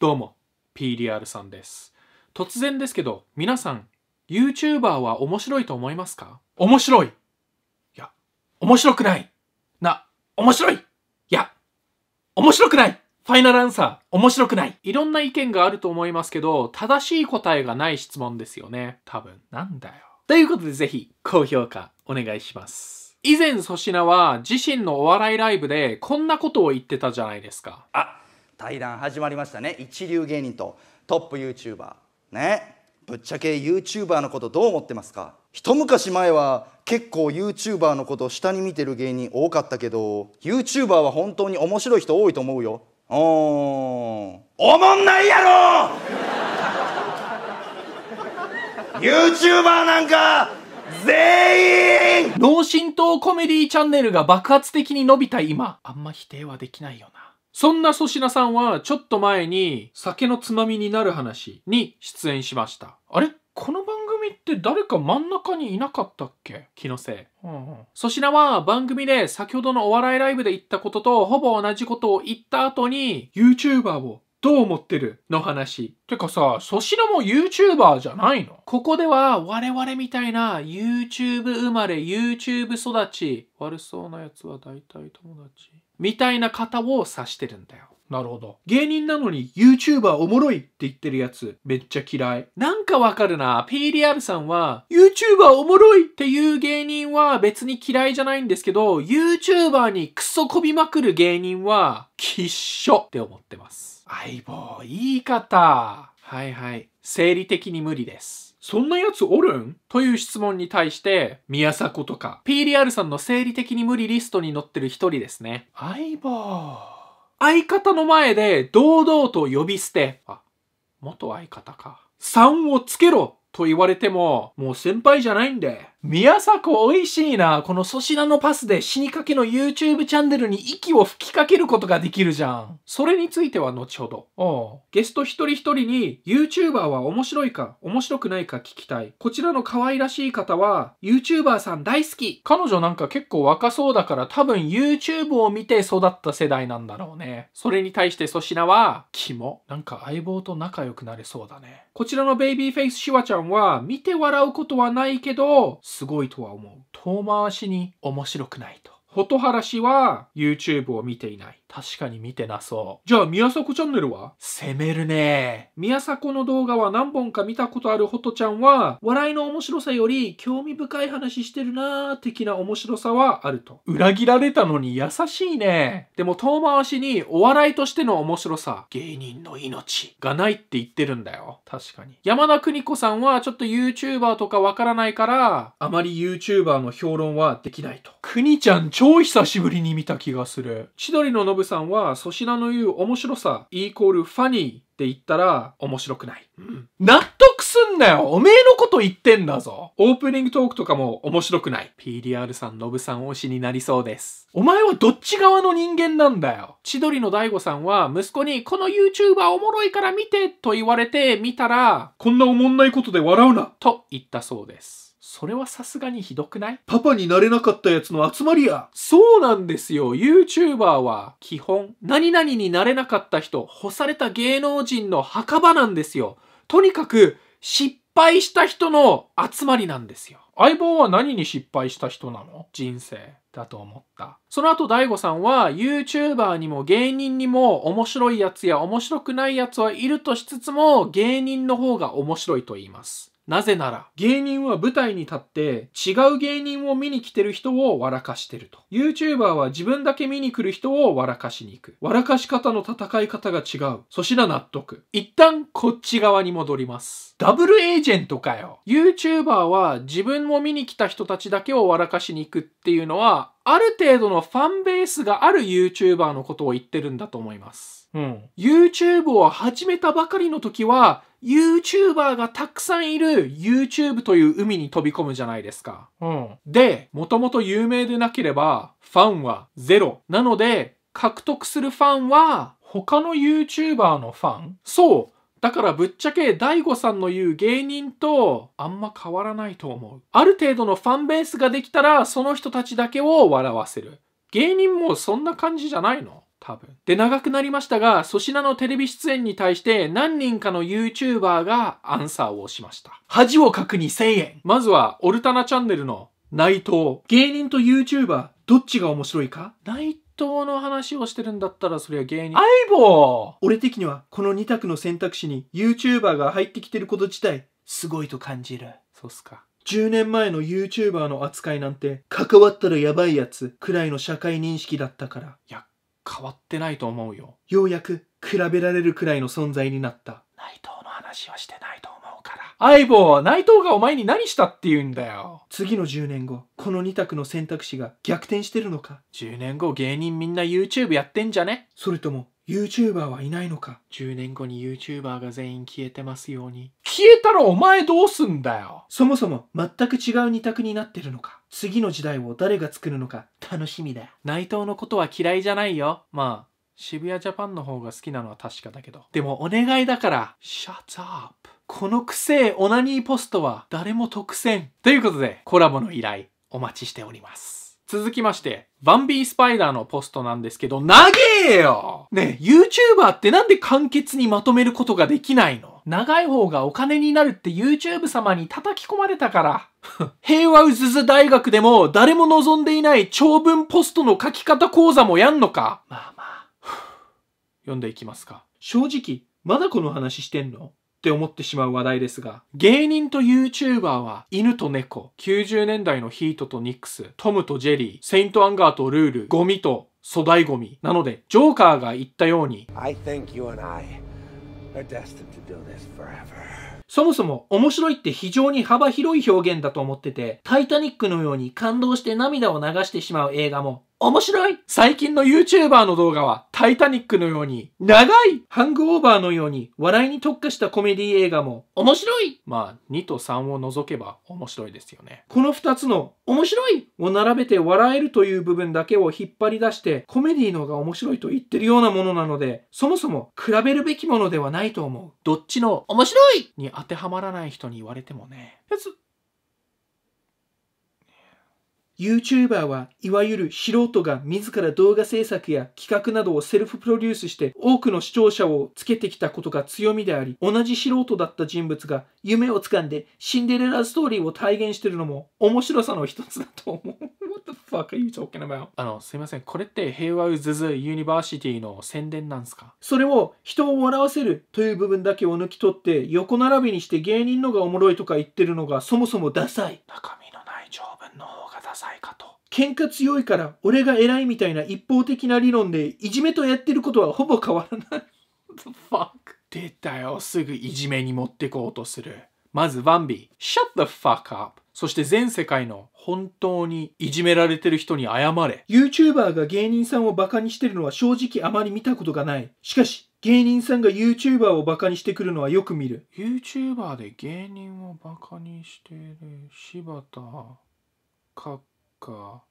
どうも PDR さんです突然ですけど皆さん YouTuber は面白いと思いますか面白いいや面白くないな面白いいや面白くないファイナルアンサー、面白くない。いろんな意見があると思いますけど、正しい答えがない質問ですよね。多分。なんだよ。ということで、ぜひ、高評価、お願いします。以前粗品は自身のお笑いライブでこんなことを言ってたじゃないですかあ対談始まりましたね一流芸人とトップ YouTuber ねぶっちゃけ YouTuber のことどう思ってますか一昔前は結構 YouTuber のことを下に見てる芸人多かったけど YouTuber は本当に面白い人多いと思うようんおもんないやろ YouTuber なんか全員脳震盪コメディチャンネルが爆発的に伸びた今、あんま否定はできないよな。そんな粗品さんは、ちょっと前に、酒のつまみになる話に出演しました。あれこの番組って誰か真ん中にいなかったっけ気のせい。粗、うんうん、品は番組で先ほどのお笑いライブで言ったこととほぼ同じことを言った後に YouTuber をどう思ってるの話。てかさ、粗品も YouTuber じゃないのここでは我々みたいな YouTube 生まれ、YouTube 育ち、悪そうな奴は大体友達、みたいな方を指してるんだよ。なるほど。芸人なのに YouTuber おもろいって言ってるやつ、めっちゃ嫌い。なんかわかるな。PDR さんは、YouTuber おもろいっていう芸人は別に嫌いじゃないんですけど、YouTuber にクソこびまくる芸人は、きっしょって思ってます。相棒、言い方。はいはい。生理的に無理です。そんなやつおるんという質問に対して、宮迫とか、PDR さんの生理的に無理リストに載ってる一人ですね。相棒。相方の前で堂々と呼び捨て。あ、元相方か。3をつけろと言われても、もう先輩じゃないんで、宮迫美味しいな。この粗品のパスで死にかけの YouTube チャンネルに息を吹きかけることができるじゃん。それについては後ほど。おゲスト一人一人に YouTuber は面白いか面白くないか聞きたい。こちらの可愛らしい方は YouTuber さん大好き。彼女なんか結構若そうだから多分 YouTube を見て育った世代なんだろうね。それに対して粗品は、キモ。なんか相棒と仲良くなれそうだね。こちらのベイビーフェイスシワちゃんは見て笑うことはないけど、すごいとは思う遠回しに面白くないと蛍原氏は YouTube を見ていない。確かに見てなそう。じゃあ宮迫チャンネルは攻めるね宮迫の動画は何本か見たことあるホトちゃんは、笑いの面白さより興味深い話してるなー的な面白さはあると。裏切られたのに優しいねでも遠回しにお笑いとしての面白さ、芸人の命がないって言ってるんだよ。確かに。山田邦子さんはちょっと YouTuber とかわからないから、あまり YouTuber の評論はできないと。くにちゃん超久しぶりに見た気がする。千鳥のノブさんは粗品の言う面白さイコールファニーって言ったら面白くない。うん、納得すんなよおめえのこと言ってんだぞオープニングトークとかも面白くない。PDR さん、ノブさん推しになりそうです。お前はどっち側の人間なんだよ千鳥の大悟さんは息子にこの YouTuber おもろいから見てと言われて見たらこんなおもんないことで笑うなと言ったそうです。それはさすがにひどくないパパになれなかったやつの集まりやそうなんですよ YouTuber は基本何々になれなかった人干された芸能人の墓場なんですよとにかく失敗した人の集まりなんですよ相棒は何に失敗した人なの人生だと思った。その後、大悟さんは YouTuber にも芸人にも面白いやつや面白くないやつはいるとしつつも芸人の方が面白いと言います。なぜなら、芸人は舞台に立って違う芸人を見に来てる人を笑かしてると。YouTuber は自分だけ見に来る人を笑かしに行く。笑かし方の戦い方が違う。粗品納得。一旦こっち側に戻ります。ダブルエージェントかよ。YouTuber は自分を見に来た人たちだけを笑かしに行くっていうのはある程度のファンベースがある YouTuber のことを言ってるんだと思います。うん。YouTube を始めたばかりの時は、YouTuber がたくさんいる YouTube という海に飛び込むじゃないですか。うん。で、もともと有名でなければ、ファンはゼロ。なので、獲得するファンは、他の YouTuber のファンそうだからぶっちゃけ大悟さんの言う芸人とあんま変わらないと思う。ある程度のファンベースができたらその人たちだけを笑わせる。芸人もそんな感じじゃないの多分。で、長くなりましたが、粗品のテレビ出演に対して何人かの YouTuber がアンサーをしました。恥をかく2000円。まずは、オルタナチャンネルの内藤。芸人と YouTuber、どっちが面白いか内藤当の話をしてるんだったらそりゃ芸人相棒俺的にはこの2択の選択肢に YouTuber が入ってきてること自体すごいと感じるそうっすか10年前の YouTuber の扱いなんて関わったらやばいやつくらいの社会認識だったからいや変わってないと思うよようやく比べられるくらいの存在になった内藤の話はしてないと思う相棒、内藤がお前に何したって言うんだよ。次の10年後、この2択の選択肢が逆転してるのか。10年後芸人みんな YouTube やってんじゃねそれとも、YouTuber はいないのか。10年後に YouTuber が全員消えてますように。消えたらお前どうすんだよ。そもそも全く違う2択になってるのか。次の時代を誰が作るのか楽しみだよ。内藤のことは嫌いじゃないよ。まあ、渋谷ジャパンの方が好きなのは確かだけど。でもお願いだから、シャツ t up! このくせえオナニーポストは誰も得せん。ということで、コラボの依頼お待ちしております。続きまして、バンビースパイダーのポストなんですけど、長えよねえ、YouTuber ってなんで簡潔にまとめることができないの長い方がお金になるって YouTube 様に叩き込まれたから。平和うずず大学でも誰も望んでいない長文ポストの書き方講座もやんのかまあまあ。読んでいきますか。正直、まだこの話してんのって思ってしまう話題ですが、芸人と YouTuber は犬と猫、90年代のヒートとニックス、トムとジェリー、セイントアンガーとルール、ゴミと粗大ゴミ。なので、ジョーカーが言ったように、そもそも面白いって非常に幅広い表現だと思ってて、タイタニックのように感動して涙を流してしまう映画も面白い最近の YouTuber の動画はタイタニックのように長いハングオーバーのように笑いに特化したコメディ映画も面白いまあ2と3を除けば面白いですよね。この2つの面白いを並べて笑えるという部分だけを引っ張り出してコメディのが面白いと言ってるようなものなのでそもそも比べるべきものではないと思う。どっちの面白いに当てはまらない人に言われてもね。YouTuber はいわゆる素人が自ら動画制作や企画などをセルフプロデュースして多くの視聴者をつけてきたことが強みであり同じ素人だった人物が夢をつかんでシンデレラストーリーを体現してるのも面白さの一つだと思う。What the fuck are you talking about? あのすいませんこれって平和うずずユニバーシティの宣伝なんですかそれを人を笑わせるという部分だけを抜き取って横並びにして芸人のがおもろいとか言ってるのがそもそもダサい。だからさいかと。喧嘩強いから俺が偉いみたいな一方的な理論でいじめとやってることはほぼ変わらない。The fuck? 出たよ、すぐいじめに持ってこうとする。まずバンビー、Shut the fuck up! そして全世界の本当にいじめられてる人に謝れ。YouTuber が芸人さんをバカにしてるのは正直あまり見たことがない。しかし、芸人さんが YouTuber をバカにしてくるのはよく見る。YouTuber で芸人をバカにしてる柴田。カか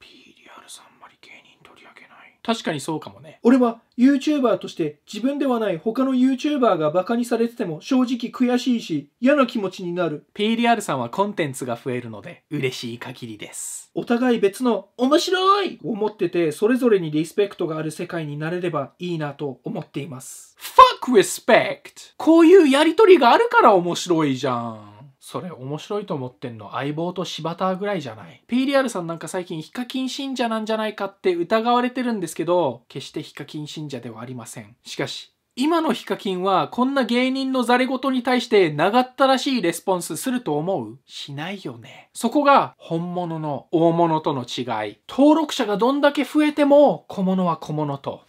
p d r まり芸人取り上げない確かにそうかもね俺は YouTuber として自分ではない他の YouTuber がバカにされてても正直悔しいし嫌な気持ちになる PDR さんはコンテンツが増えるので嬉しい限りですお互い別の面白いを持っててそれぞれにリスペクトがある世界になれればいいなと思っています Fuck respect! こういうやりとりがあるから面白いじゃんそれ面白いと思ってんの相棒と柴田ぐらいじゃない。PDR さんなんか最近ヒカキン信者なんじゃないかって疑われてるんですけど、決してヒカキン信者ではありません。しかし、今のヒカキンはこんな芸人のザレ言に対して長ったらしいレスポンスすると思うしないよね。そこが本物の大物との違い。登録者がどんだけ増えても小物は小物と。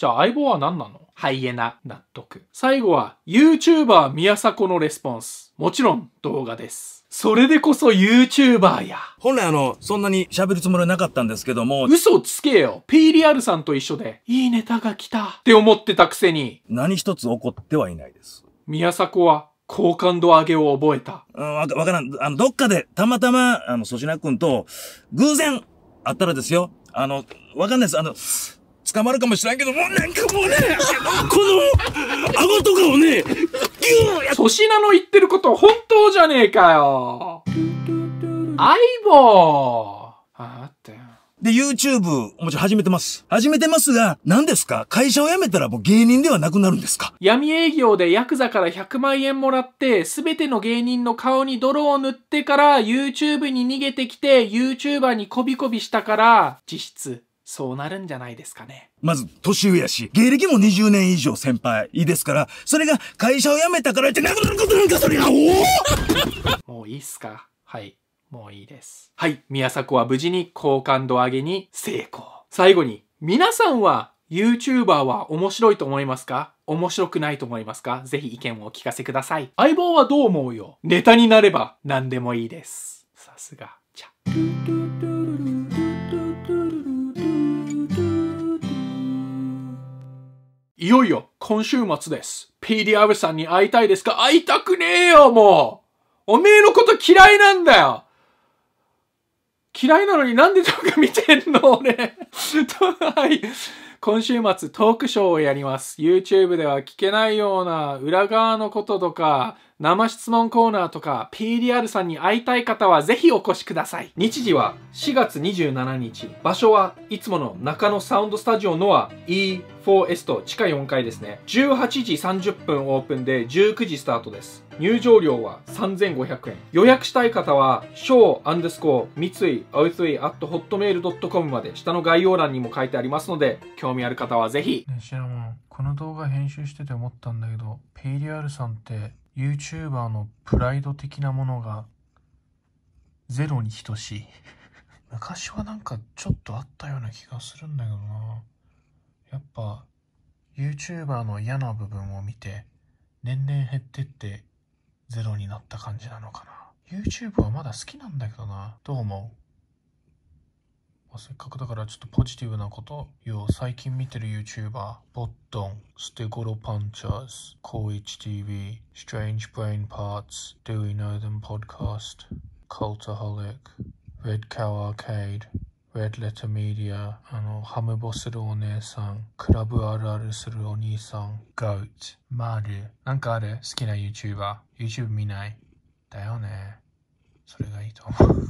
じゃあ相棒は何なのハイエナ、納得。最後は、YouTuber 宮迫のレスポンス。もちろん動画です。それでこそ YouTuber や。本来あの、そんなに喋るつもりなかったんですけども。嘘つけよ。P リアルさんと一緒で、いいネタが来たって思ってたくせに。何一つ起こってはいないです。宮迫は、好感度上げを覚えた。うん、わからん。あの、どっかで、たまたま、あの、粗品くんと、偶然、あったらですよ。あの、わかんないです。あの、捕まるかもしれんけどもうなんかもうねこの顎とかをねギュー粗品の言ってること本当じゃねえかよ相棒あ待ってで、YouTube、もちろん始めてます。始めてますが、何ですか会社を辞めたらもう芸人ではなくなるんですか闇営業でヤクザから100万円もらって、すべての芸人の顔に泥を塗ってから YouTube に逃げてきて、YouTuber にこびこびしたから、実質。そうなるんじゃないですかね。まず、年上やし、芸歴も20年以上先輩ですから、それが会社を辞めたからってなくなることなんかそれが、お もういいっすかはい。もういいです。はい。宮迫は無事に好感度上げに成功。最後に、皆さんは YouTuber は面白いと思いますか面白くないと思いますかぜひ意見をお聞かせください。相棒はどう思うよネタになれば何でもいいです。さすが。じゃ。いよいよ今週末です。PDR さんに会いたいですか会いたくねえよ、もうおめえのこと嫌いなんだよ嫌いなのになんで動画見てんの 俺。はい。今週末トークショーをやります。YouTube では聞けないような裏側のこととか、生質問コーナーとか、PDR さんに会いたい方はぜひお越しください。日時は4月27日。場所はいつもの中野サウンドスタジオのは E 4S と地下4階ですね。18時30分オープンで19時スタートです。入場料は3500円。予約したい方は、s h o アンダスコー三井アットホットメールドットコムまで下の概要欄にも書いてありますので、興味ある方はぜひ。ね知シナモン、この動画編集してて思ったんだけど、ペイリアルさんって YouTuber のプライド的なものがゼロに等しい。昔はなんかちょっとあったような気がするんだけどな。やっぱ YouTuber の嫌な部分を見て年々減ってってゼロになった感じなのかな YouTube はまだ好きなんだけどなどう思うせっかくだからちょっとポジティブなことよ最近見てる YouTuber ボットンステゴロパンチャーズ高 h TV Strange Brain Parts Do We Know Them Podcast Cultaholic Red Cow Arcade ウェッレットメディア、あの、ハムボするお姉さん、クラブあるあるするお兄さん、Goat、マル。なんかある好きな YouTuber。YouTube 見ないだよね。それがいいと思う。